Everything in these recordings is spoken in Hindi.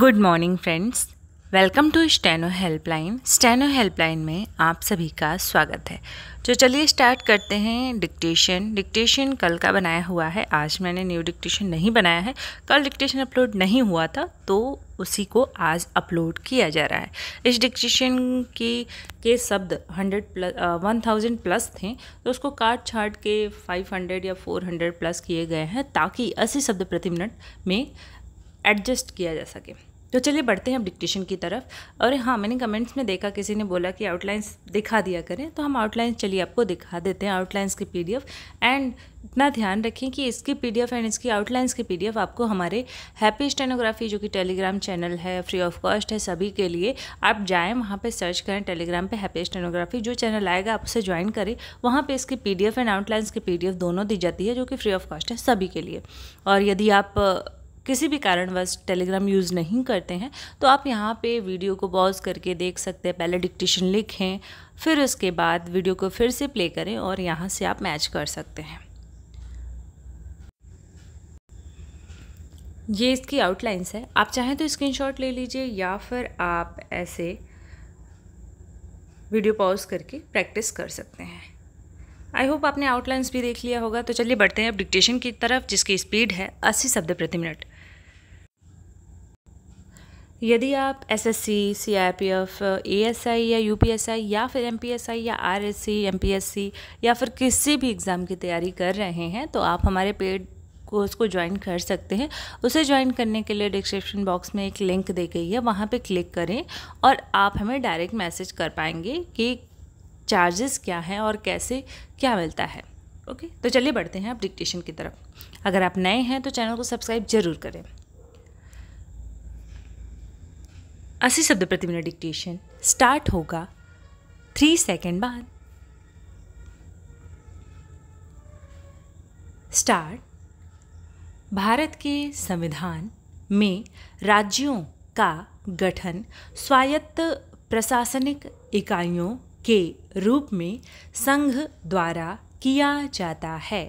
good morning friends welcome to steno helpline steno helpline में आप सभी का स्वागत है तो चलिए स्टार्ट करते हैं डिक्टेशन डिक्टेशन कल का बनाया हुआ है आज मैंने न्यू डिक्टेशन नहीं बनाया है कल डिक्टेशन अपलोड नहीं हुआ था तो उसी को आज अपलोड किया जा रहा है इस डिक्टेशन की के शब्द hundred plus one thousand plus थे तो उसको काट छाट के फाइव हंड्रेड या फोर हंड्रेड प्लस किए गए हैं ताकि अस्सी शब्द प्रति मिनट में एडजस्ट किया जा सके तो चलिए बढ़ते हैं अब डिक्टेशन की तरफ और हाँ मैंने कमेंट्स में देखा किसी ने बोला कि आउटलाइंस दिखा दिया करें तो हम आउटलाइंस चलिए आपको दिखा देते हैं आउटलाइंस की पीडीएफ एंड इतना ध्यान रखें कि इसकी पीडीएफ एंड इसकी आउटलाइंस की पीडीएफ आपको हमारे हैप्पी स्टेनोग्राफी जो कि टेलीग्राम चैनल है फ्री ऑफ कॉस्ट है सभी के लिए आप जाएँ वहाँ पर सर्च करें टेलीग्राम पर हैप्पी स्टेनोग्राफी जो चैनल आएगा आप उसे ज्वाइन करें वहाँ पर इसकी पी एंड आउटलाइंस की पी दोनों दी जाती है जो कि फ्री ऑफ कॉस्ट है सभी के लिए और यदि आप किसी भी कारणवश टेलीग्राम यूज़ नहीं करते हैं तो आप यहाँ पे वीडियो को पॉज करके देख सकते हैं पहले डिक्टेशन लिखें फिर उसके बाद वीडियो को फिर से प्ले करें और यहाँ से आप मैच कर सकते हैं ये इसकी आउटलाइंस है आप चाहें तो स्क्रीनशॉट ले लीजिए या फिर आप ऐसे वीडियो पॉज करके प्रैक्टिस कर सकते हैं आई होप आपने आउटलाइंस भी देख लिया होगा तो चलिए बढ़ते हैं अब डिक्टेशन की तरफ जिसकी स्पीड है अस्सी शब्द प्रति मिनट यदि आप S S C C I P F A S I या यू पी एस आई या फिर एम पी एस आई या R S C M P S C या फिर किसी भी एग्ज़ाम की तैयारी कर रहे हैं तो आप हमारे पेड कोर्स को ज्वाइन कर सकते हैं उसे ज्वाइन करने के लिए डिस्क्रिप्शन बॉक्स में एक लिंक दी गई है वहाँ पे क्लिक करें और आप हमें डायरेक्ट मैसेज कर पाएंगे कि चार्जेस क्या हैं और कैसे क्या मिलता है ओके तो चलिए बढ़ते हैं आप डिक्टेशन की तरफ अगर आप नए हैं तो चैनल को सब्सक्राइब ज़रूर करें अस्सी शब्द प्रति मिनट डिक्टेशन स्टार्ट होगा थ्री सेकेंड बाद स्टार्ट भारत के संविधान में राज्यों का गठन स्वायत्त प्रशासनिक इकाइयों के रूप में संघ द्वारा किया जाता है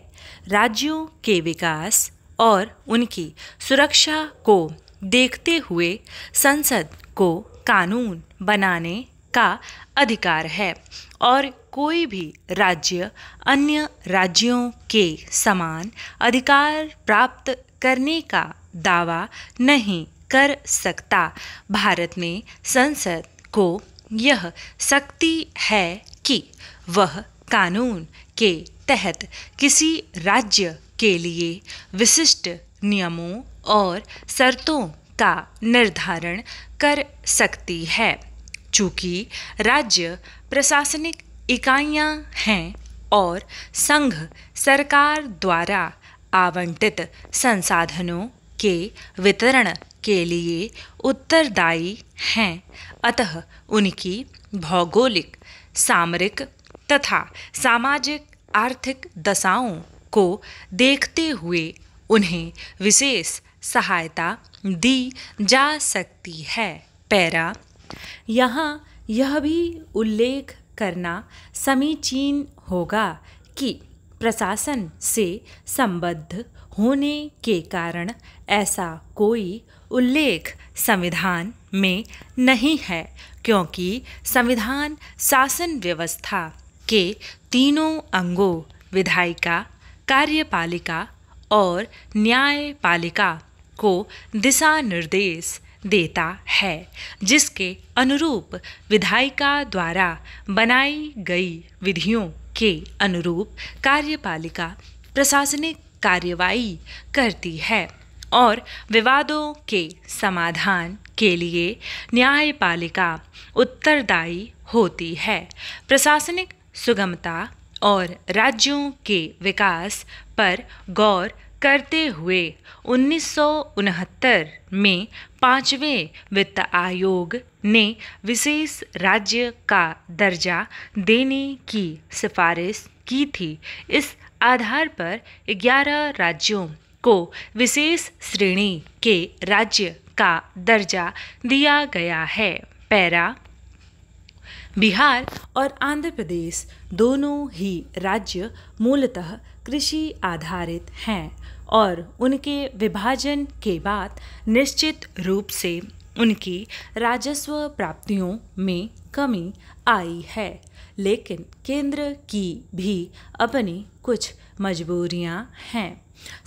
राज्यों के विकास और उनकी सुरक्षा को देखते हुए संसद को कानून बनाने का अधिकार है और कोई भी राज्य अन्य राज्यों के समान अधिकार प्राप्त करने का दावा नहीं कर सकता भारत में संसद को यह शक्ति है कि वह कानून के तहत किसी राज्य के लिए विशिष्ट नियमों और शर्तों का निर्धारण कर सकती है चूँकि राज्य प्रशासनिक इकाइयाँ हैं और संघ सरकार द्वारा आवंटित संसाधनों के वितरण के लिए उत्तरदायी हैं अतः उनकी भौगोलिक सामरिक तथा सामाजिक आर्थिक दशाओं को देखते हुए उन्हें विशेष सहायता दी जा सकती है पैरा यहाँ यह भी उल्लेख करना समीचीन होगा कि प्रशासन से संबद्ध होने के कारण ऐसा कोई उल्लेख संविधान में नहीं है क्योंकि संविधान शासन व्यवस्था के तीनों अंगों विधायिका कार्यपालिका और न्यायपालिका को दिशा निर्देश देता है जिसके अनुरूप विधायिका द्वारा बनाई गई विधियों के अनुरूप कार्यपालिका प्रशासनिक कार्रवाई करती है और विवादों के समाधान के लिए न्यायपालिका उत्तरदायी होती है प्रशासनिक सुगमता और राज्यों के विकास पर गौर करते हुए उन्नीस में पाँचवें वित्त आयोग ने विशेष राज्य का दर्जा देने की सिफारिश की थी इस आधार पर 11 राज्यों को विशेष श्रेणी के राज्य का दर्जा दिया गया है पैरा बिहार और आंध्र प्रदेश दोनों ही राज्य मूलतः कृषि आधारित हैं और उनके विभाजन के बाद निश्चित रूप से उनकी राजस्व प्राप्तियों में कमी आई है लेकिन केंद्र की भी अपनी कुछ मजबूरियां हैं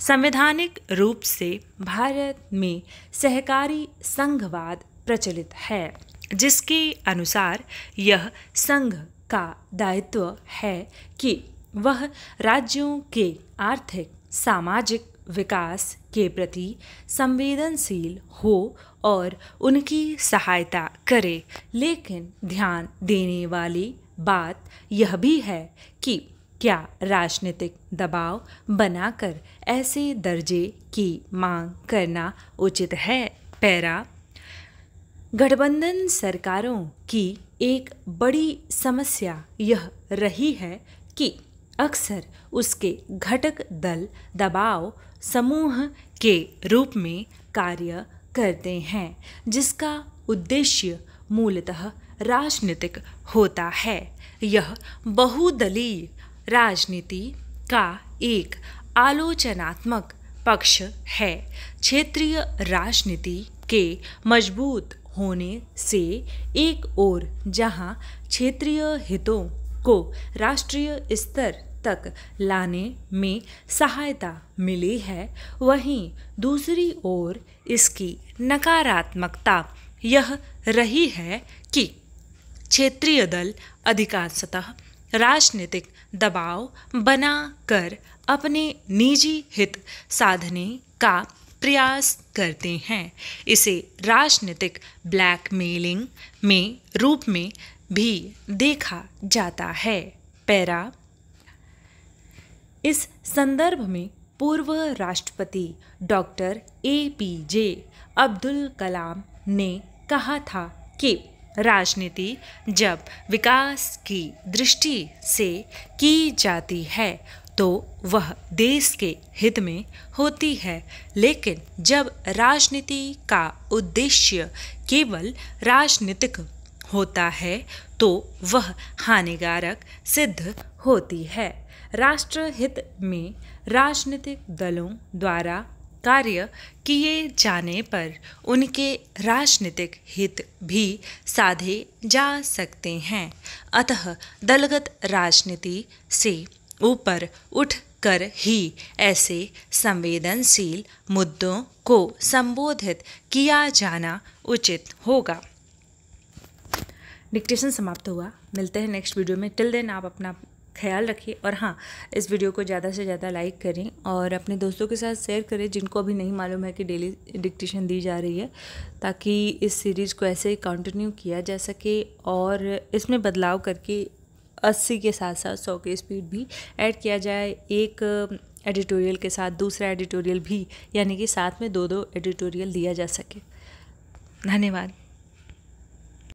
संवैधानिक रूप से भारत में सहकारी संघवाद प्रचलित है जिसके अनुसार यह संघ का दायित्व है कि वह राज्यों के आर्थिक सामाजिक विकास के प्रति संवेदनशील हो और उनकी सहायता करे लेकिन ध्यान देने वाली बात यह भी है कि क्या राजनीतिक दबाव बनाकर ऐसे दर्जे की मांग करना उचित है पैरा गठबंधन सरकारों की एक बड़ी समस्या यह रही है कि अक्सर उसके घटक दल दबाव समूह के रूप में कार्य करते हैं जिसका उद्देश्य मूलतः राजनीतिक होता है यह बहुदलीय राजनीति का एक आलोचनात्मक पक्ष है क्षेत्रीय राजनीति के मजबूत होने से एक ओर जहां क्षेत्रीय हितों को राष्ट्रीय स्तर तक लाने में सहायता मिली है वहीं दूसरी ओर इसकी नकारात्मकता यह रही है कि क्षेत्रीय दल अधिकांशतः राजनीतिक दबाव कर अपने निजी हित साधने का प्रयास करते हैं इसे राजनीतिक ब्लैकमेलिंग में रूप में भी देखा जाता है पैरा इस संदर्भ में पूर्व राष्ट्रपति doctor A P J Abdul Kalam ने कहा था कि राजनीति जब विकास की दृष्टि से की जाती है तो वह देश के हित में होती है लेकिन जब राजनीति का उद्देश्य केवल राजनीतिक होता है तो वह हानिकारक सिद्ध होती है राष्ट्र हित में राजनीतिक दलों द्वारा कार्य किए जाने पर उनके राजनीतिक हित भी साधे जा सकते हैं अतः दलगत राजनीति से ऊपर उठ कर ही ऐसे संवेदनशील मुद्दों को संबोधित किया जाना उचित होगा डिक्टेशन समाप्त हुआ मिलते हैं नेक्स्ट वीडियो में टिल देन आप अपना ख्याल रखिए और हाँ इस वीडियो को ज़्यादा से ज़्यादा लाइक करें और अपने दोस्तों के साथ शेयर करें जिनको अभी नहीं मालूम है कि डेली डिक्टेशन दी जा रही है ताकि इस सीरीज़ को ऐसे ही कंटिन्यू किया जा सके और इसमें बदलाव करके अस्सी के साथ साथ सौ के स्पीड भी ऐड किया जाए एक एडिटोरियल के साथ दूसरा एडिटोरियल भी यानी कि साथ में दो दो एडिटोरियल दिया जा सके धन्यवाद